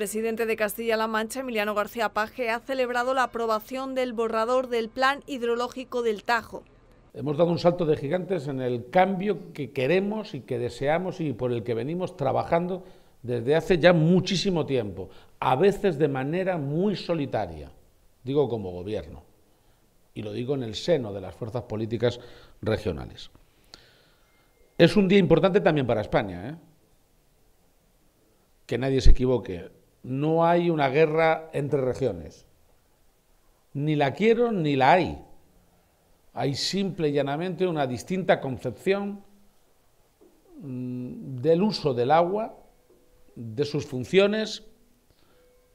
presidente de Castilla-La Mancha, Emiliano García Paje, ha celebrado la aprobación del borrador del Plan Hidrológico del Tajo. Hemos dado un salto de gigantes en el cambio que queremos y que deseamos y por el que venimos trabajando desde hace ya muchísimo tiempo, a veces de manera muy solitaria, digo como gobierno, y lo digo en el seno de las fuerzas políticas regionales. Es un día importante también para España, ¿eh? que nadie se equivoque no hay una guerra entre regiones. Ni la quiero ni la hay. Hay simple y llanamente una distinta concepción mm, del uso del agua, de sus funciones,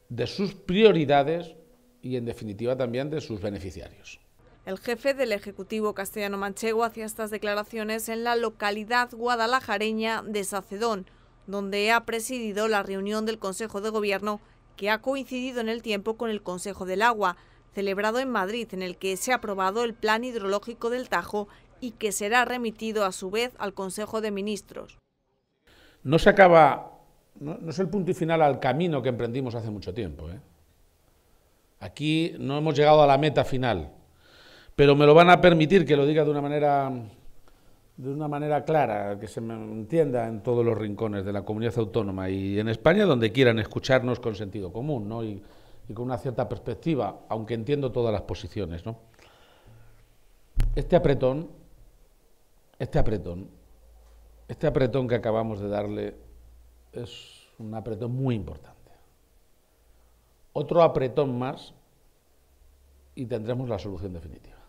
de sus prioridades y, en definitiva, también de sus beneficiarios. El jefe del Ejecutivo castellano-manchego hacía estas declaraciones en la localidad guadalajareña de Sacedón, donde ha presidido la reunión del Consejo de Gobierno que ha coincidido en el tiempo con el Consejo del Agua, celebrado en Madrid, en el que se ha aprobado el plan hidrológico del Tajo y que será remitido a su vez al Consejo de Ministros. No se acaba, no, es el punto y final al camino que emprendimos hace mucho tiempo. ¿eh? Aquí no hemos llegado a la meta final, pero me lo van a permitir que lo diga de una manera de una manera clara, que se me entienda en todos los rincones de la comunidad autónoma y en España, donde quieran escucharnos con sentido común ¿no? y, con una cierta perspectiva, aunque entiendo todas las posiciones. Este apretón, este apretón, este apretón que acabamos de darle es un apretón muy importante. Otro apretón más y tendremos la solución definitiva.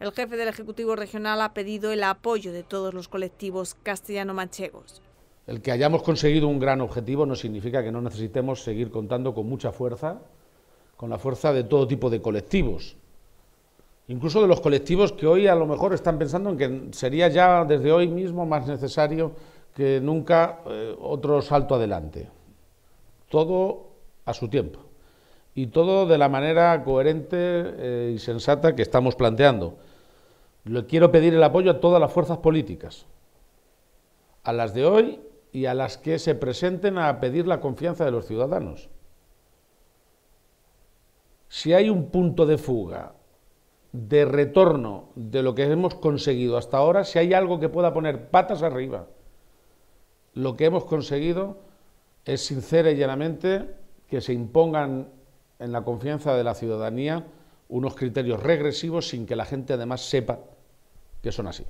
El jefe del Ejecutivo Regional ha pedido el apoyo de todos los colectivos castellano-manchegos. El que hayamos conseguido un gran objetivo no significa que no necesitemos seguir contando con mucha fuerza, con la fuerza de todo tipo de colectivos, incluso de los colectivos que hoy a lo mejor están pensando en que sería ya desde hoy mismo más necesario que nunca eh, otro salto adelante. Todo a su tiempo y todo de la manera coherente eh, y sensata que estamos planteando. Le quiero pedir el apoyo a todas las fuerzas políticas, a las de hoy y a las que se presenten a pedir la confianza de los ciudadanos. Si hay un punto de fuga, de retorno de lo que hemos conseguido hasta ahora, si hay algo que pueda poner patas arriba, lo que hemos conseguido es sincera y llanamente que se impongan en la confianza de la ciudadanía unos criterios regresivos sin que la gente además sepa que son así.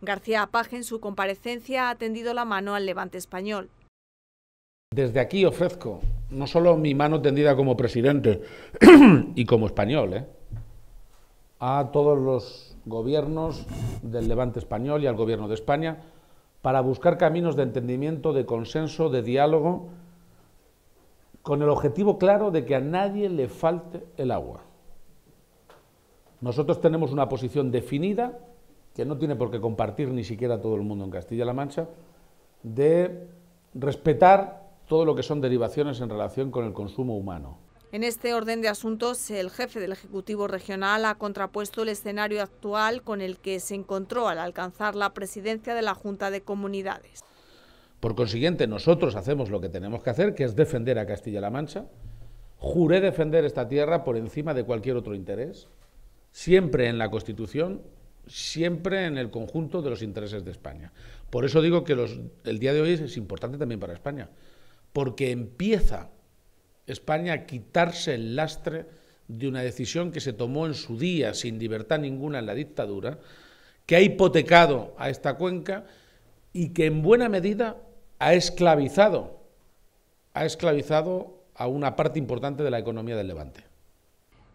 García Page en su comparecencia ha tendido la mano al levante español. Desde aquí ofrezco no solo mi mano tendida como presidente y como español, eh, a todos los gobiernos del levante español y al gobierno de España para buscar caminos de entendimiento, de consenso, de diálogo con el objetivo claro de que a nadie le falte el agua. Nosotros tenemos una posición definida, que no tiene por qué compartir ni siquiera todo el mundo en Castilla-La Mancha, de respetar todo lo que son derivaciones en relación con el consumo humano. En este orden de asuntos, el jefe del Ejecutivo Regional ha contrapuesto el escenario actual con el que se encontró al alcanzar la presidencia de la Junta de Comunidades. Por consiguiente, nosotros hacemos lo que tenemos que hacer, que es defender a Castilla-La Mancha. Juré defender esta tierra por encima de cualquier otro interés, siempre en la Constitución, siempre en el conjunto de los intereses de España. Por eso digo que el día de hoy es importante también para España, porque empieza España a quitarse el lastre de una decisión que se tomó en su día sin libertad ninguna en la dictadura, que ha hipotecado a esta cuenca y que en buena medida ha esclavizado, ha esclavizado a una parte importante de la economía del Levante.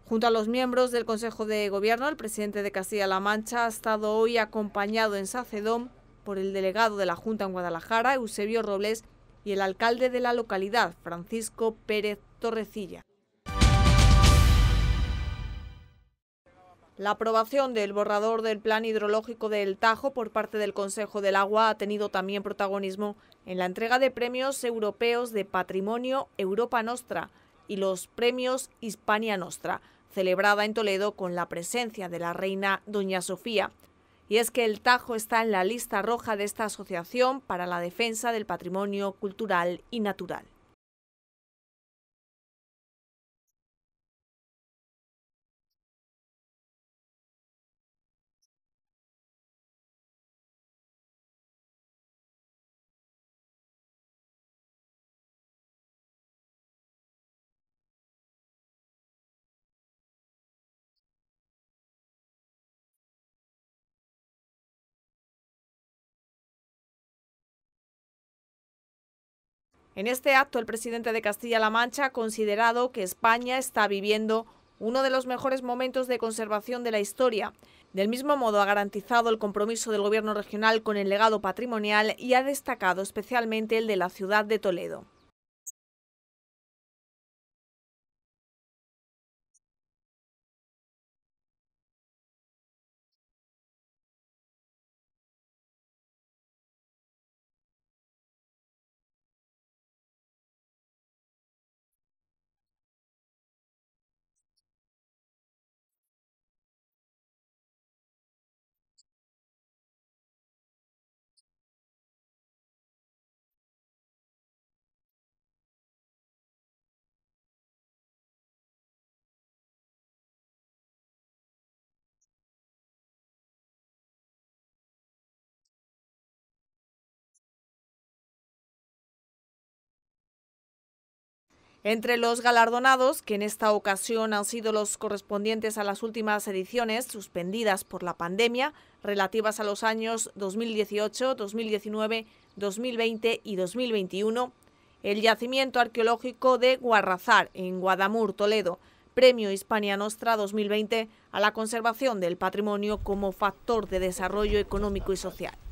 Junto a los miembros del Consejo de Gobierno, el presidente de Castilla-La Mancha ha estado hoy acompañado en Sacedón por el delegado de la Junta en Guadalajara, Eusebio Robles, y el alcalde de la localidad, Francisco Pérez Torrecilla. La aprobación del borrador del plan hidrológico del Tajo por parte del Consejo del Agua ha tenido también protagonismo en la entrega de premios europeos de patrimonio Europa Nostra y los premios Hispania Nostra, celebrada en Toledo con la presencia de la reina Doña Sofía. Y es que el Tajo está en la lista roja de esta asociación para la defensa del patrimonio cultural y natural. En este acto, el presidente de Castilla-La Mancha ha considerado que España está viviendo uno de los mejores momentos de conservación de la historia. Del mismo modo, ha garantizado el compromiso del Gobierno regional con el legado patrimonial y ha destacado especialmente el de la ciudad de Toledo. Entre los galardonados, que en esta ocasión han sido los correspondientes a las últimas ediciones suspendidas por la pandemia, relativas a los años 2018, 2019, 2020 y 2021, el yacimiento arqueológico de Guarrazar, en Guadamur, Toledo, Premio Hispania Nostra 2020 a la conservación del patrimonio como factor de desarrollo económico y social.